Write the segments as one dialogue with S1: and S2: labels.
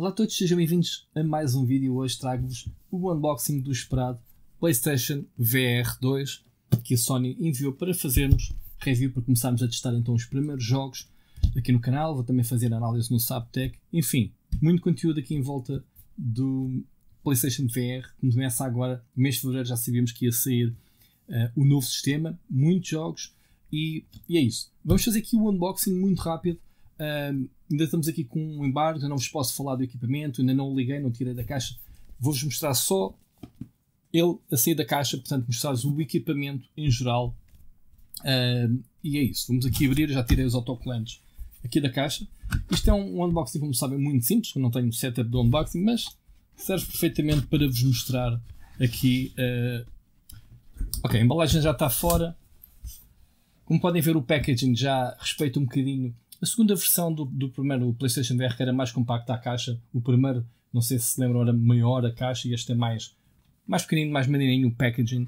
S1: Olá a todos, sejam bem-vindos a mais um vídeo. Hoje trago-vos o unboxing do esperado PlayStation VR 2 que a Sony enviou para fazermos review para começarmos a testar então os primeiros jogos aqui no canal. Vou também fazer análise no Sabtec. Enfim, muito conteúdo aqui em volta do PlayStation VR que começa agora. No mês de fevereiro já sabíamos que ia sair uh, o novo sistema, muitos jogos e, e, é isso. Vamos fazer aqui o um unboxing muito rápido. Eh, ainda estamos aqui com um embargo, não vos posso falar do equipamento, ainda não o liguei, não tirei da caixa. Vou-vos mostrar só ele a sair da caixa, portanto, mostrar-vos o equipamento em geral. Uh, e é isso. Vamos aqui abrir, já tirei os autocolantes aqui da caixa. Isto é um, um unboxing, como sabem, muito simples, eu não tenho setup do unboxing, mas serve perfeitamente para vos mostrar aqui. Uh... Ok, a embalagem já está fora. Como podem ver, o packaging já respeita um bocadinho a segunda versão do, do primeiro PlayStation VR, que era mais compacta a caixa, o primeiro, não sei se se lembram, era maior a caixa e este é mais, mais pequenino, mais maneirinho, o packaging.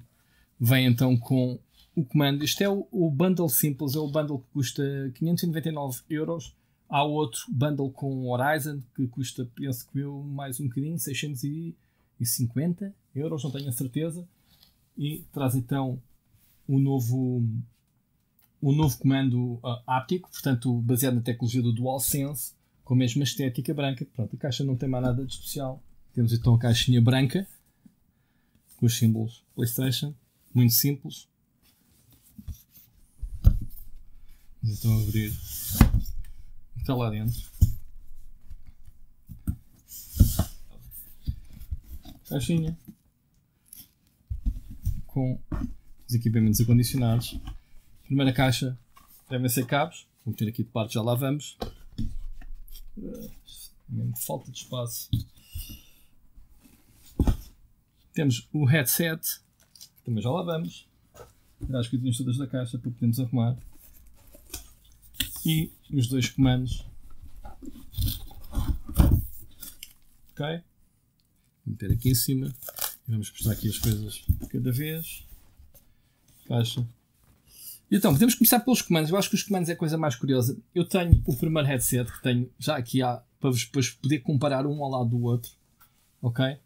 S1: Vem então com o comando. Isto é o, o bundle simples, é o bundle que custa 599 euros. Há outro bundle com Horizon que custa, penso que eu, mais um bocadinho, 650 euros, não tenho a certeza. E traz então o novo o novo comando uh, áptico, portanto, baseado na tecnologia do DualSense, com a mesma estética branca. Pronto, a caixa não tem mais nada de especial. Temos então a caixinha branca, com os símbolos PlayStation, muito simples. Vamos então abrir está lá dentro. Caixinha com os equipamentos acondicionados. Primeira caixa devem ser cabos. Vou meter aqui de parte, já lá vamos. Eh, falta de espaço. Temos o headset, também já lá vamos. as coisinhas todas da caixa para podermos arrumar. E os dois comandos. Ok? Vou meter aqui em cima. E vamos postar aqui as coisas cada vez. Caixa então, podemos começar pelos comandos. Eu acho que os comandos é a coisa mais curiosa. Eu tenho o primeiro headset que tenho já aqui há, para vos depois poder comparar um ao lado do outro. Ok?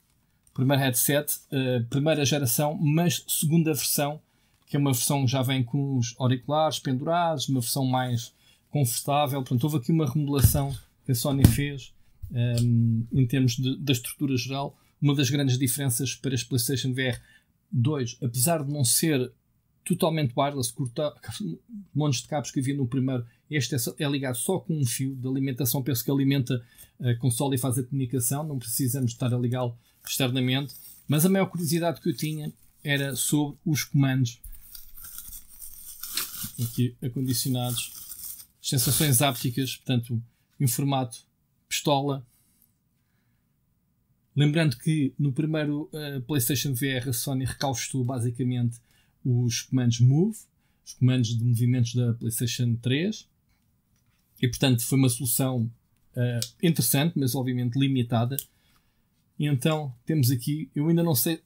S1: Primeiro headset, uh, primeira geração, mas segunda versão, que é uma versão que já vem com os auriculares pendurados, uma versão mais confortável. Pronto, houve aqui uma remodelação que a Sony fez um, ehm, em termos da estrutura geral. Uma das grandes diferenças para as PlayStation VR 2, apesar de não ser totalmente wireless, corta, montes de cabos que havia no primeiro. Este é, é ligado só com um fio de alimentação, penso que alimenta a eh, console e faz a comunicação, não precisamos estar a ligá-lo externamente. Mas a maior curiosidade que eu tinha era sobre os comandos aqui acondicionados, sensações ápticas, portanto, em formato pistola. Lembrando que no primeiro uh, PlayStation VR a Sony recaustou basicamente os comandos Move, os comandos de movimentos da PlayStation 3. E portanto foi uma solução uh, interessante, mas obviamente limitada. E, então temos aqui, eu ainda não sei,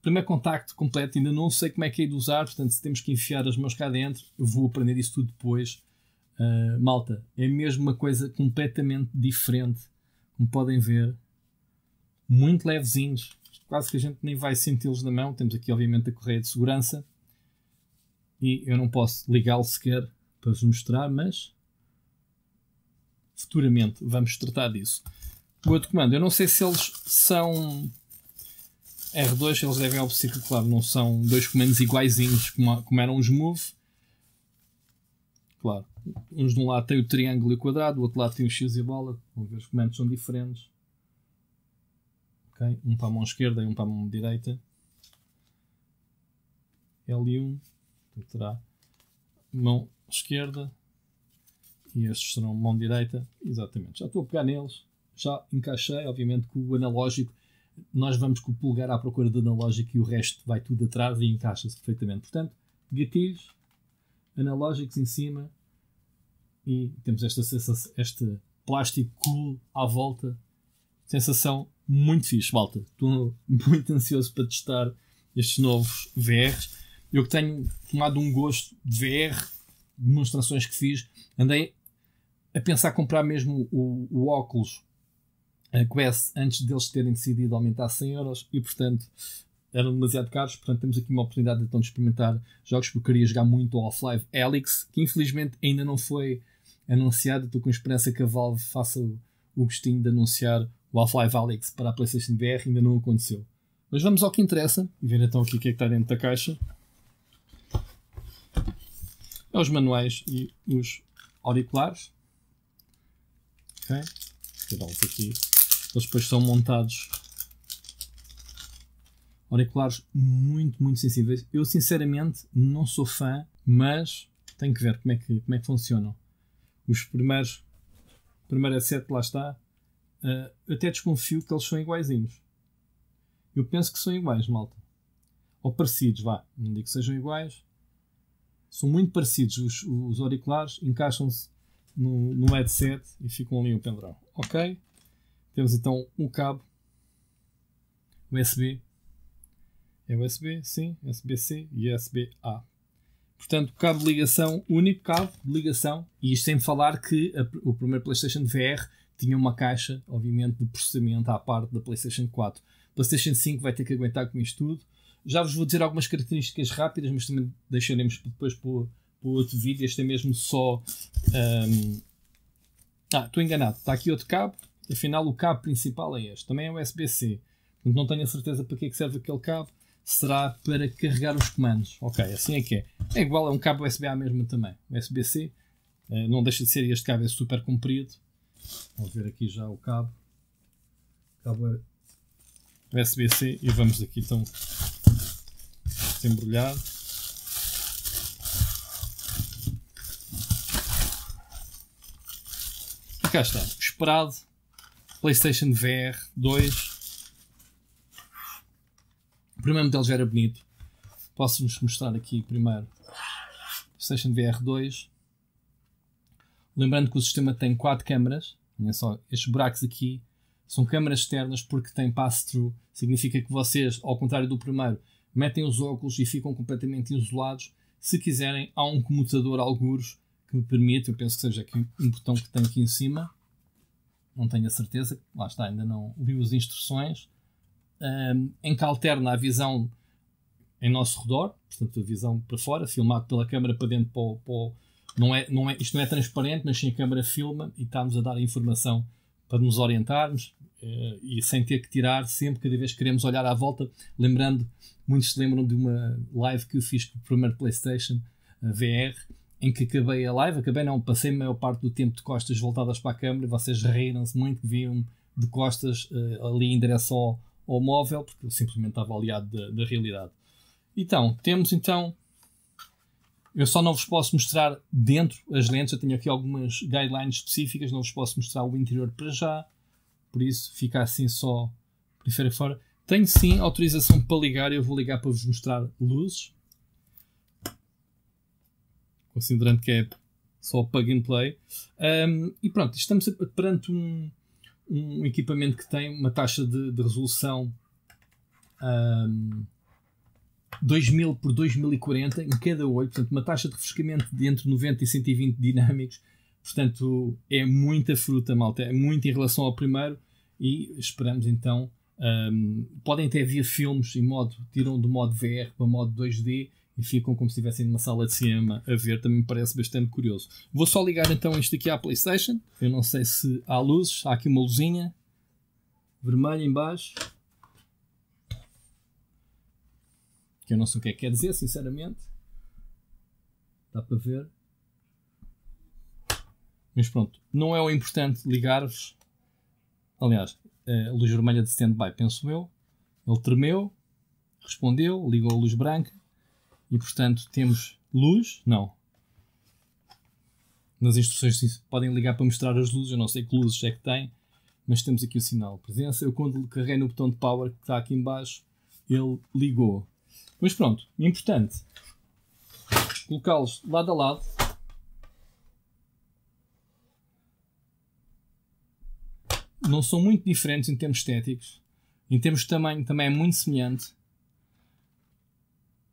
S1: primeiro contacto completo, ainda não sei como é que é de usar, portanto se temos que enfiar as mãos cá dentro, eu vou aprender isso tudo depois. Uh, malta, é mesmo uma coisa completamente diferente, como podem ver, muito levezinhos, quase que a gente nem vai senti-los na mão. Temos aqui, obviamente, a correia de segurança e eu não posso ligá-lo sequer para vos mostrar, mas futuramente vamos tratar disso. O outro comando, eu não sei se eles são R2, eles devem ao ciclo claro, não são dois comandos iguaizinhos como, como eram os move. Claro, uns de um lado tem o triângulo e o quadrado, do outro lado tem o X e a bola. Vamos ver, os comandos são diferentes. Okay? Um para a mão esquerda e um para a mão direita. L1, Portanto, terá mão esquerda e estes serão mão direita. Exatamente. Já estou a pegar neles. Já encaixei, obviamente, com o analógico. Nós vamos com o pulgar à procura do analógico e o resto vai tudo atrás e encaixa-se perfeitamente. Portanto, gatilhos, analógicos em cima e temos esta, este plástico cool à volta. Sensação muito fixe, malta. Estou muito ansioso para testar estes novos VRs eu que tenho tomado um gosto de VR, demonstrações que fiz, andei a pensar comprar mesmo o, o óculos a Quest antes deles terem decidido aumentar 100 euros e portanto eram demasiado caros, portanto temos aqui uma oportunidade então de experimentar jogos que eu queria jogar muito ao Half-Life Alyx, que infelizmente ainda não foi anunciado, estou com esperança que a Valve faça o, o gostinho de anunciar o Half-Life Alyx para a PlayStation VR, ainda não aconteceu. Mas vamos ao que interessa e ver então aqui o que é que está dentro da caixa é os manuais e os auriculares. Ok? aqui. Eles depois são montados. Auriculares muito, muito sensíveis. Eu, sinceramente, não sou fã, mas tenho que ver como é que, como é que funcionam. Os primeiros. Primeiro set lá está. Uh, até desconfio que eles são iguaizinhos. Eu penso que são iguais, malta. Ou parecidos, vá. Não digo que sejam iguais, são muito parecidos. Os, os auriculares encaixam-se no, no headset e ficam ali o pendrão. Ok? Temos então o um cabo USB. É USB, sim, USB-C e USB-A. Portanto, cabo de ligação, único cabo de ligação. E isto sem falar que a, o primeiro PlayStation VR tinha uma caixa, obviamente, de processamento à parte da PlayStation 4. PlayStation 5 vai ter que aguentar com isto tudo. Já vos vou dizer algumas características rápidas, mas também deixaremos depois para o, para o outro vídeo. Este é mesmo só. Um... Ah, estou enganado. Está aqui outro cabo. Afinal, o cabo principal é este. Também é USB-C. Não tenho a certeza para que, é que serve aquele cabo. Será para carregar os comandos. Ok, assim é que é. É igual, a um cabo USB-A mesmo também. USB-C. Uh, eh, não deixa de ser. Este cabo é super comprido. Vamos ver aqui já o cabo. Cabo USB-C. E vamos aqui então alface embrulhado. E cá está, o esperado PlayStation VR 2. O primeiro modelo já era bonito. Posso-vos mostrar aqui primeiro PlayStation VR 2. Lembrando que o sistema tem quatro câmaras. Olha é só, estes buracos aqui são câmaras externas porque tem pass-through. Significa que vocês, ao contrário do primeiro, metem os óculos e ficam completamente isolados. Se quiserem, há um comutador algures que me permite, eu penso que seja aqui um botão que tem aqui em cima. Não tenho a certeza, lá está, ainda não li as instruções. Um, em que alterna a visão em nosso redor, portanto a visão para fora, filmado pela câmera para dentro, para o, para o, não é, não é, isto não é transparente, mas sim a câmera filma e está-nos a dar a informação para nos orientarmos, eh, e sem ter que tirar sempre, cada vez que queremos olhar à volta, lembrando, muitos se lembram de uma live que eu fiz com o primeiro PlayStation VR, em que acabei a live, acabei não, passei a maior parte do tempo de costas voltadas para a câmera, vocês riram-se muito que viam de costas eh, ali em direção ao, ao móvel, porque eu simplesmente estava aliado da, da realidade. Então, temos então eu só não vos posso mostrar dentro as lentes, eu tenho aqui algumas guidelines específicas, não vos posso mostrar o interior para já por isso fica assim só periferia fora. Tenho sim autorização para ligar, eu vou ligar para vos mostrar luzes. Considerando que é só plug and play. Um, e pronto, estamos perante um, um equipamento que tem uma taxa de, de resolução um, 2000 por 2040 em cada olho, portanto, uma taxa de refrescamento de entre 90 e 120 dinâmicos. Portanto, é muita fruta, malta. É muito em relação ao primeiro e esperamos então. Um, podem até ver filmes em modo, tiram do modo VR para modo 2D e ficam como se estivessem numa sala de cinema a ver, também me parece bastante curioso. Vou só ligar então isto aqui à PlayStation. Eu não sei se há luzes, há aqui uma luzinha vermelha em baixo. Que eu não sei o que é que quer dizer, sinceramente. Dá para ver. Mas pronto, não é o importante ligar-vos Aliás, a luz vermelha de stand-by, penso eu. Ele tremeu, respondeu, ligou a luz branca e, portanto, temos luz? Não. Nas instruções podem ligar para mostrar as luzes, eu não sei que luzes é que tem, mas temos aqui o sinal de presença. Eu, quando carreguei no botão de power que está aqui embaixo, ele ligou. Mas pronto, importante colocá-los lado a lado não são muito diferentes em termos estéticos. Em termos de tamanho, também é muito semelhante.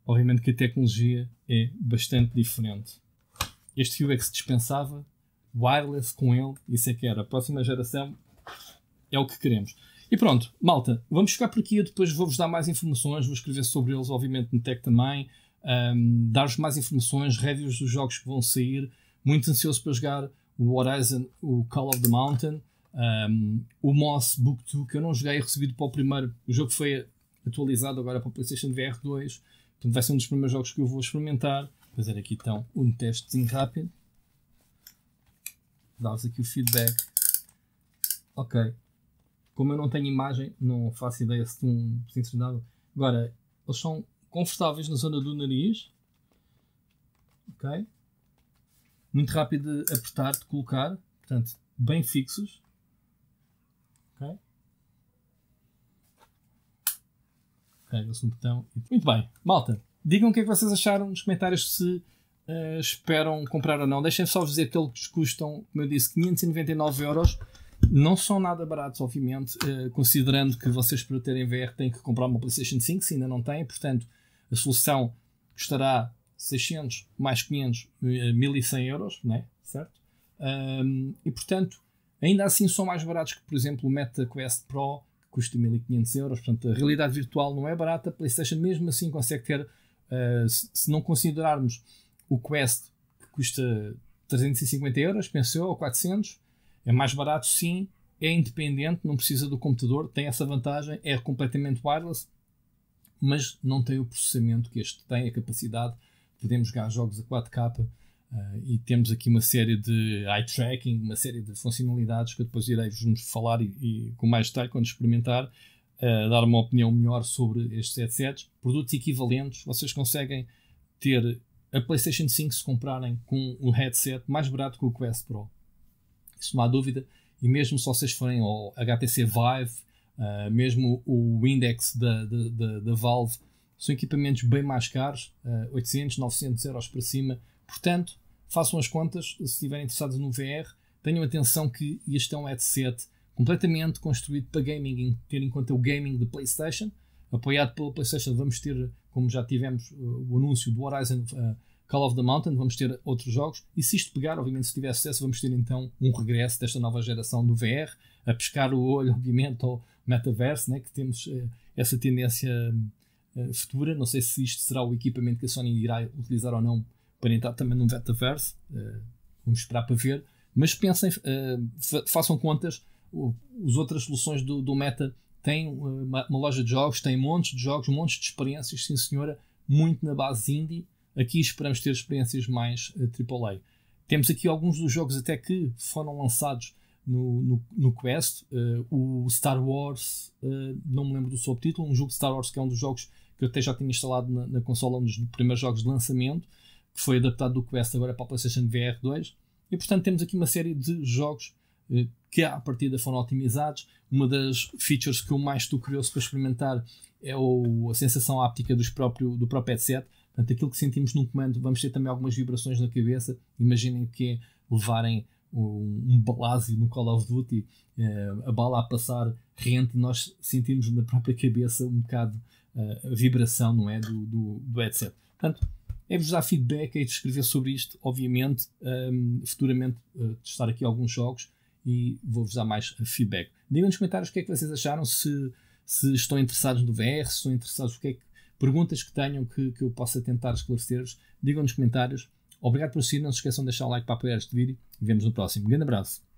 S1: Obviamente que a tecnologia é bastante diferente. Este fio é que se dispensava, wireless com ele, isso é que era. A próxima geração é o que queremos. E pronto, malta, vamos ficar por aqui. Eu depois vou-vos dar mais informações, vou escrever sobre eles, obviamente, no Tech também. Um, dar-vos mais informações, reviews dos jogos que vão sair. Muito ansioso para jogar o Horizon, o Call of the Mountain. Um, o Moss Book 2, que eu não joguei, recebido para o primeiro. O jogo foi atualizado agora para o PlayStation VR 2. Portanto, vai ser um dos primeiros jogos que eu vou experimentar. Vou fazer aqui então um testezinho rápido. Dar-vos aqui o feedback. Ok. Como eu não tenho imagem, não faço ideia se estão sincronizados. Agora, eles são confortáveis na zona do nariz. Ok. Muito rápido de apertar, de colocar. Portanto, bem fixos. Ok? Muito bem, malta, digam o que é que vocês acharam nos comentários se uh, esperam comprar ou não. Deixem só vos dizer que eles custam, como eu disse, 599 euros. Não são nada baratos, obviamente, uh, considerando que vocês para terem VR têm que comprar uma PlayStation 5, se ainda não têm, portanto a solução custará 600 mais 500, 1100 eh, euros, né? certo? Um, e portanto Ainda assim são mais baratos que, por exemplo, o Meta Quest Pro, que custa 1500 euros. Portanto, a realidade virtual não é barata. A PlayStation mesmo assim consegue ter, uh, se, não considerarmos o Quest, que custa 350 euros, pensou ou 400, é mais barato sim, é independente, não precisa do computador, tem essa vantagem, é completamente wireless, mas não tem o processamento que este tem, a capacidade de poder jogar jogos a 4K Uh, e temos aqui uma série de eye tracking, uma série de funcionalidades que eu depois irei-vos falar e, e, com mais detalhe quando experimentar, uh, dar uma opinião melhor sobre estes headsets. Produtos equivalentes, vocês conseguem ter a PlayStation 5 se comprarem com um headset mais barato que o Quest Pro. Isso não há dúvida. E mesmo se vocês forem ao HTC Vive, uh, mesmo o Index da, da, da, da, Valve, são equipamentos bem mais caros, uh, 800, 900 euros para cima. Portanto, façam as contas, se estiverem interessados no VR, tenham atenção que este é um headset completamente construído para gaming, tendo em conta o gaming de PlayStation, apoiado pela PlayStation. Vamos ter, como já tivemos eh, o anúncio do Horizon uh, Call of the Mountain, vamos ter outros jogos. E se isto pegar, obviamente, se tiver sucesso, vamos ter então um regresso desta nova geração do VR, a pescar o olho, obviamente, ao metaverso, né, que temos uh, essa tendência uh, futura. Não sei se isto será o equipamento que a Sony irá utilizar ou não para entrar também no metaverso. vamos eh, esperar para ver. Mas pensem, eh, façam contas, as outras soluções do, do Meta têm eh, uma, uma, loja de jogos, têm montes de jogos, montes de experiências, sim senhora, muito na base indie. Aqui esperamos ter experiências mais AAA. Temos aqui alguns dos jogos até que foram lançados no, no, no Quest. Uh, o Star Wars, uh, não me lembro do subtítulo, um jogo de Star Wars que é um dos jogos que eu até já tinha instalado na, na consola, um dos primeiros jogos de lançamento foi adaptado do Quest agora para a PlayStation VR 2. E portanto temos aqui uma série de jogos eh, que à partida foram otimizados. Uma das features que eu mais estou curioso para experimentar é o, a sensação áptica dos próprio, do próprio headset. Portanto, aquilo que sentimos no comando, vamos ter também algumas vibrações na cabeça. Imaginem que é levarem um, um balásio no Call of Duty, eh, a bala a passar rente, nós sentimos na própria cabeça um bocado eh, a vibração não é, do, do, do headset. Portanto, é-vos dar feedback, é escrever sobre isto, obviamente, um, futuramente uh, testar aqui alguns jogos e vou-vos dar mais eh, feedback. Deem nos comentários o que é que vocês acharam, se, se estão interessados no VR, se estão interessados o que é que, perguntas que tenham que, que eu possa tentar esclarecer-vos, digam nos comentários. Obrigado por assistir, não se esqueçam de deixar o like para apoiar este vídeo e vemos no próximo. Um grande abraço!